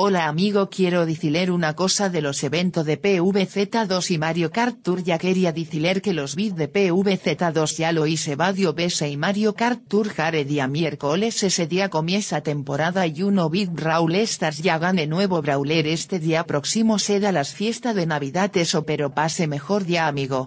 Hola amigo quiero diciler una cosa de los eventos de PVZ2 y Mario Kart Tour ya quería diciler que los bits de PVZ2 ya lo hice vadio bese y Mario Kart Tour jare día miércoles ese día comienza temporada y uno bit Brawl Stars ya gane nuevo Brawler este día próximo será las fiestas de navidad eso pero pase mejor día amigo.